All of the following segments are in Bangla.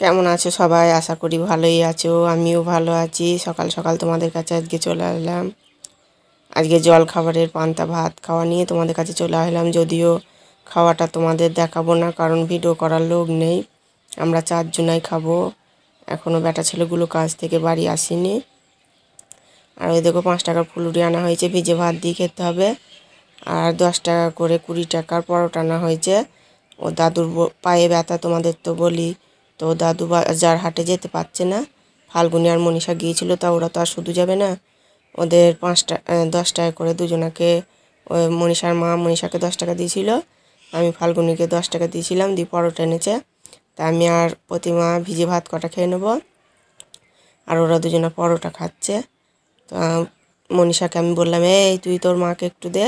কেমন আছো সবাই আশা করি ভালোই আছো আমিও ভালো আছি সকাল সকাল তোমাদের কাছে আজকে চলে আসলাম আজকে জল খাবারের পান্তা ভাত খাওয়া নিয়ে তোমাদের কাছে চলে আসলাম যদিও খাওয়াটা তোমাদের দেখাবো না কারণ ভিডিও করার লোক নেই আমরা চারজনাই খাবো এখনও বেটা ছেলেগুলো কাজ থেকে বাড়ি আসিনি আর ওই দেখো পাঁচ টাকার ফুলুরি আনা হয়েছে ভিজে ভাত দিয়ে খেতে হবে আর দশ টাকা করে কুড়ি টাকার পরোটা আনা হয়েছে ও দাদুর পায়ে ব্যথা তোমাদের তো বলি তো দাদু যার হাটে যেতে পারছে না ফাল্গুনি আর মনীষা গিয়েছিল তা ওরা তো আর শুধু যাবে না ওদের পাঁচটা দশ টাকা করে দুজনাকে মনীষার মা মনীষাকে দশ টাকা দিয়েছিল আমি ফাল্গুনিকে দশ টাকা দিয়েছিলাম দিয়ে পরোটা এনেছে তা আমি আর প্রতিমা ভিজে ভাত কটা খেয়ে নেব আর ওরা দুজনে পরোটা খাচ্ছে তো মনীষাকে আমি বললাম এই তুই তোর মাকে একটু দে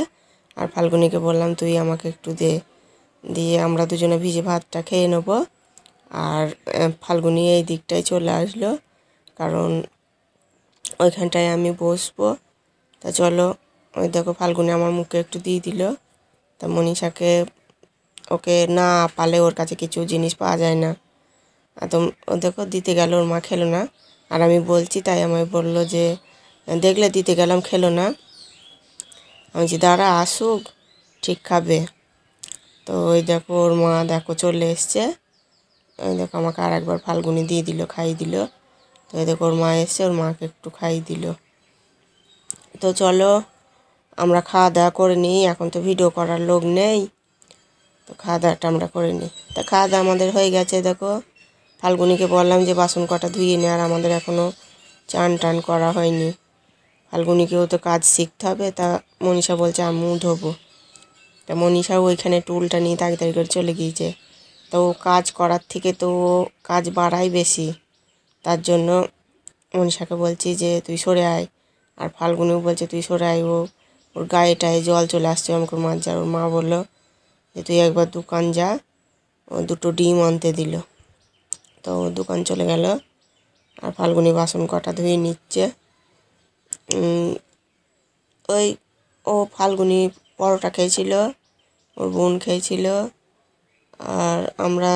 আর ফাল্গুনিকে বললাম তুই আমাকে একটু দে দিয়ে আমরা দুজনে ভিজে ভাতটা খেয়ে নেবো আর ফাল্গুনি এই দিকটায় চলে আসলো কারণ ওইখানটায় আমি বসবো তা চলো ওই দেখো ফাল্গুনি আমার মুখে একটু দিয়ে দিল তা মনীষাকে ওকে না পালে ওর কাছে কিছু জিনিস পাওয়া যায় না তো ও দেখো দিতে গেল ওর মা খেলো না আর আমি বলছি তাই আমায় বলল যে দেখলে দিতে গেলাম খেলো না আমি যে দাঁড়া আসুক ঠিক খাবে তো ওই দেখো ওর মা দেখো চলে এসছে দেখো আমাকে আর একবার ফাল্গুনি দিয়ে দিল খাইয়ে দিল তো দেখো ওর মা এসে ওর মাকে একটু খাইয়ে দিল তো চলো আমরা খাওয়া দাওয়া করে নিই এখন তো ভিডিও করার লোক নেই তো খাওয়া দাওয়াটা আমরা করে নিই তো খাওয়া দাওয়া আমাদের হয়ে গেছে দেখো ফাল্গুনিকে বললাম যে বাসন কটা ধুয়ে নে আর আমাদের এখনও চান টান করা হয়নি ফাল্গুনিকেও তো কাজ শিখতে হবে তা মনীষা বলছে আমিও ধোবো তা মনীষাও ওইখানে টুলটা নিয়ে তাড়াতাড়ি করে চলে গিয়েছে তো কাজ করার থেকে তো কাজ বাড়াই বেশি তার জন্য মনীষাকে বলছি যে তুই সরে আয় আর ফাল্গুনিও বলছে তুই সরে আয় ও ওর গায়েটায় জল চলে আসছে আমাকে যা ওর মা বললো যে তুই একবার দোকান যা ও দুটো ডিম আনতে দিল তো দোকান চলে গেল আর ফাল্গুনি বাসন কটা ধুয়ে নিচ্ছে ওই ও ফাল্গুনি পরোটা খেয়েছিল ওর বোন খেয়েছিল আর আমরা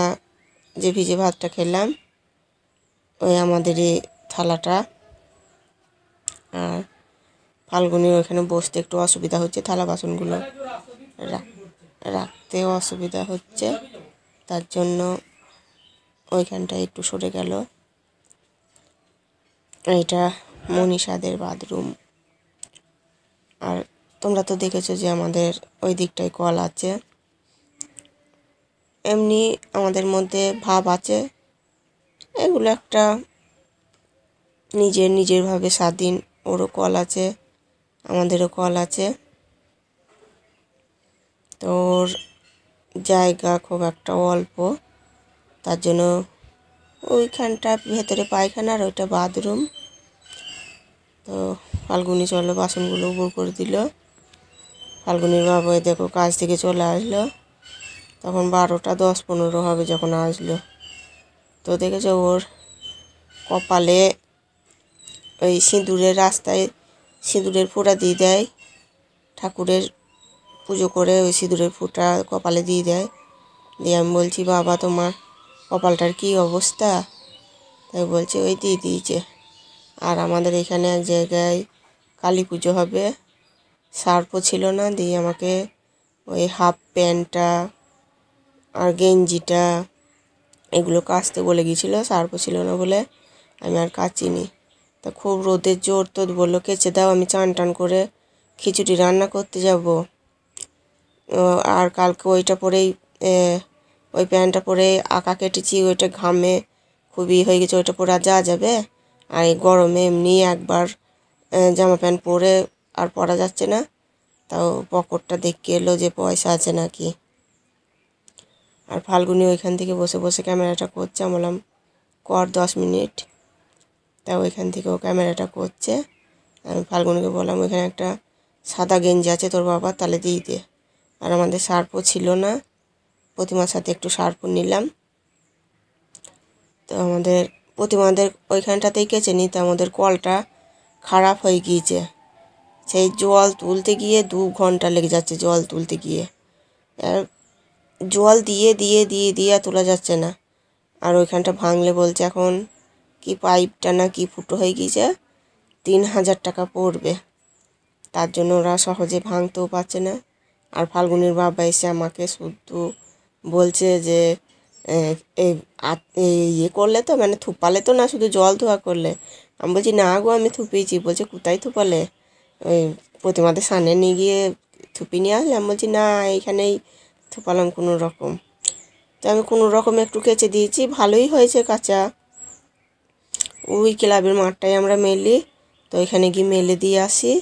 যে ভিজে ভাতটা খেলাম ওই আমাদের এই থালাটা আর ফাল্গুনির ওখানে বসতে একটু অসুবিধা হচ্ছে থালা বাসনগুলো রাখতেও অসুবিধা হচ্ছে তার জন্য ওইখানটা একটু সরে গেল এটা মনীষাদের বাথরুম আর তোমরা তো দেখেছো যে আমাদের ওই দিকটায় কল আছে এমনি আমাদের মধ্যে ভাব আছে এগুলো একটা নিজের নিজেরভাবে স্বাধীন ওরও কল আছে আমাদেরও কল আছে তোর জায়গা খুব একটা অল্প তার জন্য ওইখানটা ভেতরে পায়খানা আর ওইটা বাথরুম তো ফাল্গুনি চলো বাসনগুলো উপর করে দিল ফাল্গুনির বাবা দেখো কাজ থেকে চলে আসলো তখন বারোটা দশ পনেরো হবে যখন আসলো তো দেখেছে ওর কপালে ওই সিঁদুরের রাস্তায় সিঁদুরের ফোঁটা দিয়ে দেয় ঠাকুরের পুজো করে ওই সিঁদুরের ফোঁটা কপালে দিয়ে দেয় দিয়ে আমি বলছি বাবা তোমার কপালটার কি অবস্থা তাই বলছে ওই দিয়ে দিয়েছে আর আমাদের এখানে এক জায়গায় কালী পুজো হবে সার্পও ছিল না দিয়ে আমাকে ওই হাফ প্যান্টটা আর গেঞ্জিটা এগুলো কাচতে বলে গিয়েছিলো সার্ফও ছিল না বলে আমি আর কাচিনি তা খুব রোদের জোর তো বললো কেচে দাও আমি চান টান করে খিচুড়ি রান্না করতে যাব আর কালকে ওইটা পরেই ওই প্যান্টটা পরে আঁকা কেটেছি ওইটা ঘামে খুবই হয়ে গেছে ওইটা পরে আর যাওয়া যাবে আর এই গরমে এমনি একবার জামা প্যান্ট পরে আর পরা যাচ্ছে না তাও পকেটটা দেখে এলো যে পয়সা আছে নাকি আর ফাল্গুনি ওইখান থেকে বসে বসে ক্যামেরাটা করছে আমি বললাম কর দশ মিনিট তা ওইখান থেকে ও ক্যামেরাটা করছে আমি ফাল্গুনিকে বললাম ওইখানে একটা সাদা গেঞ্জি আছে তোর বাবা তাহলে দিয়ে দে আর আমাদের সার্পও ছিল না প্রতিমার সাথে একটু সার্পও নিলাম তো আমাদের প্রতিমাদের ওইখানটাতেই কেচে তো আমাদের কলটা খারাপ হয়ে গিয়েছে সেই জল তুলতে গিয়ে দু ঘন্টা লেগে যাচ্ছে জল তুলতে গিয়ে জল দিয়ে দিয়ে দিয়ে দিয়ে আর তোলা যাচ্ছে না আর ওইখানটা ভাঙলে বলছে এখন কি পাইপটা না কি ফুটো হয়ে গিয়েছে তিন হাজার টাকা পড়বে তার জন্য ওরা সহজে ভাঙতেও পারছে না আর ফাল্গুনির বাবা এসে আমাকে শুদ্ধ বলছে যে ইয়ে করলে তো মানে থুপালে তো না শুধু জল ধোয়া করলে আমি বলছি না গো আমি থুপিয়েছি বলছে কোথায় থুপালে ওই প্রতিমাদের সামনে নিয়ে গিয়ে থুপি নিয়ে আসলে আমি বলছি না এইখানেই থোপালাম কোনো রকম তো আমি কোনো রকম একটু কেচে দিয়েছি ভালোই হয়েছে কাঁচা ওই ক্লাবের মাঠটাই আমরা মেলি তো ওইখানে গিয়ে মেলে দিয়ে আসি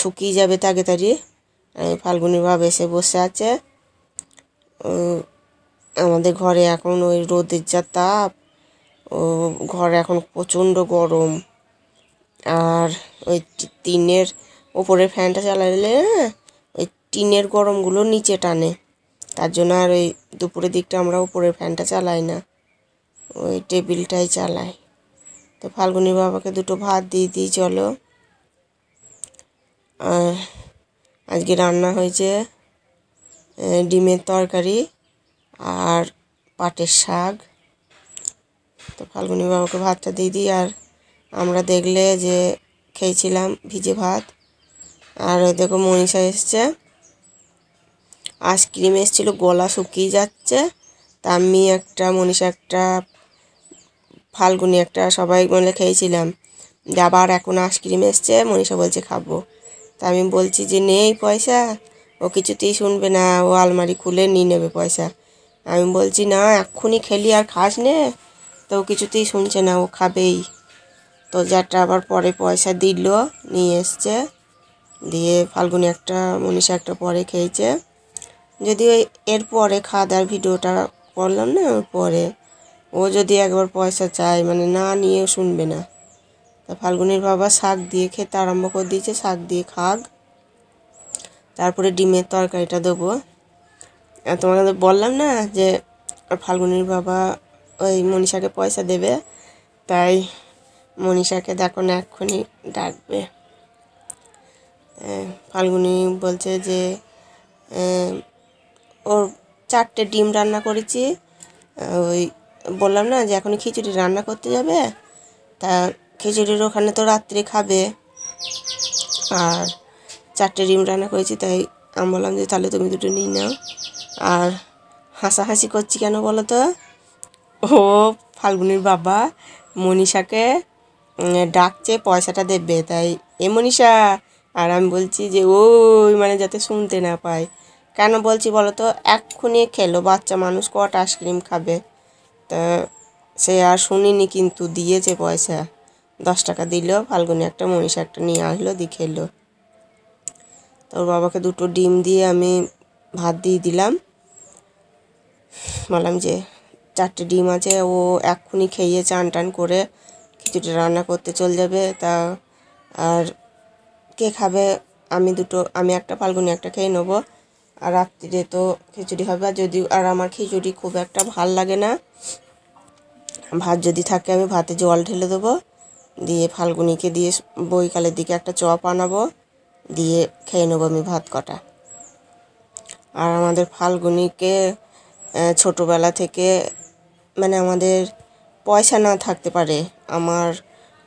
শুকিয়ে যাবে তাকে তাড়ি ফাল্গুনি ভাব এসে বসে আছে আমাদের ঘরে এখন ওই রোদের যা তাপ ও ঘর এখন প্রচণ্ড গরম আর ওই টিনের ওপরে ফ্যানটা চালালে হ্যাঁ, টিনের গরমগুলো নিচে টানে তার জন্য আর ওই দুপুরের দিকটা আমরা উপরের ফ্যানটা চালাই না ওই টেবিলটাই চালাই তো ফাল্গুনি বাবাকে দুটো ভাত দিয়ে দিই চলো আর আজকে রান্না হয়েছে ডিমের তরকারি আর পাটের শাক তো ফাল্গুনি বাবাকে ভাতটা দিয়ে দিই আর আমরা দেখলে যে খেয়েছিলাম ভিজে ভাত আর দেখো মনীষা এসছে আইসক্রিম এসেছিলো গলা শুকিয়ে যাচ্ছে তা আমি একটা মনীষা একটা ফাল্গুনি একটা সবাই মিলে খেয়েছিলাম যে আবার এখন আইসক্রিম এসছে মনীষা বলছে খাবো তা আমি বলছি যে নেই পয়সা ও কিছুতেই শুনবে না ও আলমারি খুলে নিয়ে নেবে পয়সা আমি বলছি না এক্ষুনি খেলি আর খাস নে তো ও কিছুতেই শুনছে না ও খাবেই তো যারটা আবার পরে পয়সা দিল নিয়ে এসছে দিয়ে ফাল্গুনি একটা মনীষা একটা পরে খেয়েছে যদিও এরপরে খাওয়া দাওয়ার ভিডিওটা করলাম না পরে ও যদি একবার পয়সা চায় মানে না নিয়ে শুনবে না তা ফাল্গুনির বাবা শাক দিয়ে খেতে আরম্ভ করে দিয়েছে শাক দিয়ে খাক তারপরে ডিমের তরকারিটা দেবো তোমাকে বললাম না যে ফাল্গুনির বাবা ওই মনীষাকে পয়সা দেবে তাই মনীষাকে দেখো না এক্ষুনি ডাকবে ফাল্গুনি বলছে যে ওর চারটে ডিম রান্না করেছি ওই বললাম না যে এখন খিচুড়ি রান্না করতে যাবে তা খিচুড়ির ওখানে তো রাত্রে খাবে আর চারটে ডিম রান্না করেছি তাই আমি বললাম যে তাহলে তুমি দুটো নিয়ে নাও আর হাসাহাসি করছি কেন বলো তো ও ফাল্গুনির বাবা মনীষাকে ডাকছে পয়সাটা দেবে তাই এ মনীষা আর আমি বলছি যে ওই মানে যাতে শুনতে না পায় কেন বলছি বলো তো এক্ষুনি খেলো বাচ্চা মানুষ কটা আইসক্রিম খাবে তা সে আর শুনিনি কিন্তু দিয়েছে পয়সা দশ টাকা দিল ফাল্গুনি একটা মহিষ একটা নিয়ে আসলো দিয়ে খেলো তোর বাবাকে দুটো ডিম দিয়ে আমি ভাত দিয়ে দিলাম বললাম যে চারটে ডিম আছে ও এক্ষুনি খেয়ে চান টান করে খিচুড়ি রান্না করতে চল যাবে তা আর কে খাবে আমি দুটো আমি একটা ফাল্গুনি একটা খেয়ে নেবো আর রাত্রিরে তো খিচুড়ি হবে আর যদি আর আমার খিচুড়ি খুব একটা ভাল লাগে না ভাত যদি থাকে আমি ভাতে জল ঢেলে দেবো দিয়ে ফাল্গুনিকে দিয়ে বইকালের দিকে একটা চপ আনাবো দিয়ে খেয়ে নেবো আমি ভাত কটা আর আমাদের ফাল্গুনিকে ছোটোবেলা থেকে মানে আমাদের পয়সা না থাকতে পারে আমার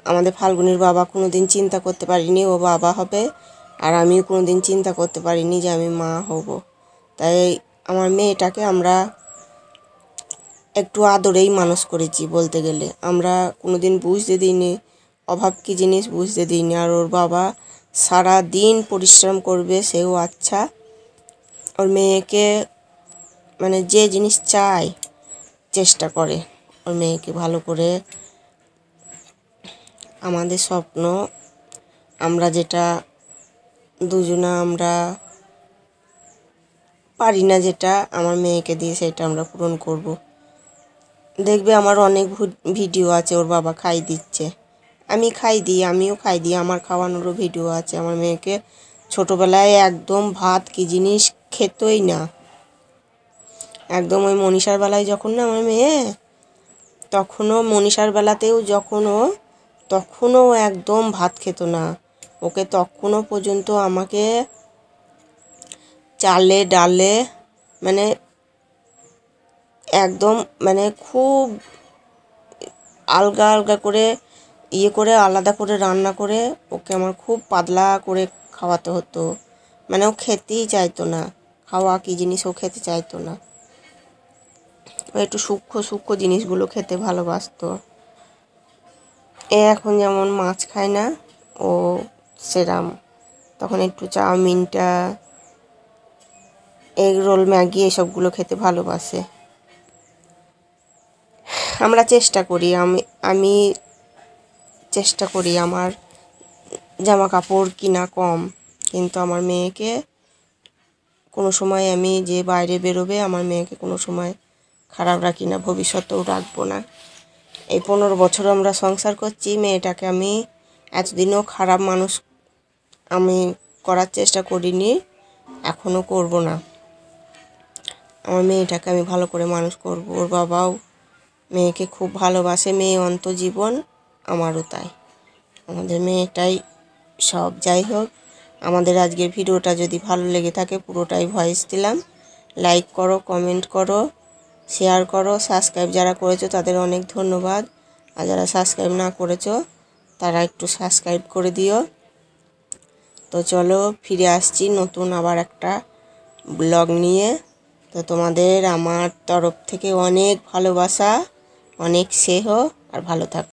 আমাদের ফাল্গুনির বাবা কোনো দিন চিন্তা করতে পারিনি ও বাবা হবে আর আমিও কোনো দিন চিন্তা করতে পারিনি যে আমি মা হব তাই আমার মেয়েটাকে আমরা একটু আদরেই মানুষ করেছি বলতে গেলে আমরা কোনো দিন বুঝতে দিইনি অভাব কী জিনিস বুঝতে দিইনি আর ওর বাবা সারা দিন পরিশ্রম করবে সেও আচ্ছা ওর মেয়েকে মানে যে জিনিস চায় চেষ্টা করে ওর মেয়েকে ভালো করে আমাদের স্বপ্ন আমরা যেটা দুজনা আমরা পারি না যেটা আমার মেয়েকে দিয়ে সেটা আমরা পূরণ করব। দেখবে আমার অনেক ভিডিও আছে ওর বাবা খাই দিচ্ছে আমি খাই দিই আমিও খাই দিই আমার খাওয়ানোরও ভিডিও আছে আমার মেয়েকে ছোটোবেলায় একদম ভাত কি জিনিস খেতই না একদম ওই মনীষার বেলায় যখন না আমার মেয়ে তখনও মনীষার বেলাতেও যখন ও তখনও একদম ভাত খেত না ওকে তখনও পর্যন্ত আমাকে চালে ডালে মানে একদম মানে খুব আলগা আলগা করে ইয়ে করে আলাদা করে রান্না করে ওকে আমার খুব পাতলা করে খাওয়াতে হতো মানে ও খেতেই চাইতো না খাওয়া কী জিনিস ও খেতে চাইতো না ও একটু সূক্ষ্ম সূক্ষ্ম জিনিসগুলো খেতে ভালোবাসতো এ এখন যেমন মাছ খায় না ও সেরাম তখন একটু চাউমিনটা এগ রোল ম্যাগি এসবগুলো খেতে ভালোবাসে আমরা চেষ্টা করি আমি আমি চেষ্টা করি আমার জামা কাপড় কিনা কম কিন্তু আমার মেয়েকে কোনো সময় আমি যে বাইরে বেরোবে আমার মেয়েকে কোনো সময় খারাপ রাখি না ভবিষ্যতেও রাখবো না এই পনেরো বছর আমরা সংসার করছি মেয়েটাকে আমি এতদিনও খারাপ মানুষ আমি করার চেষ্টা করিনি এখনও করব না আমার মেয়েটাকে আমি ভালো করে মানুষ করব ওর বাবাও মেয়েকে খুব ভালোবাসে মেয়ে অন্তজীবন আমারও তাই আমাদের মেয়েটাই সব যাই হোক আমাদের আজকের ভিডিওটা যদি ভালো লেগে থাকে পুরোটাই ভয়েস দিলাম লাইক করো কমেন্ট করো শেয়ার করো সাবস্ক্রাইব যারা করেছো তাদের অনেক ধন্যবাদ আর যারা সাবস্ক্রাইব না করেছো তারা একটু সাবস্ক্রাইব করে দিও তো চলো ফিরে আসছি নতুন আবার একটা ব্লগ নিয়ে তো তোমাদের আমার তরফ থেকে অনেক ভালোবাসা অনেক স্নেহ আর ভালো থাক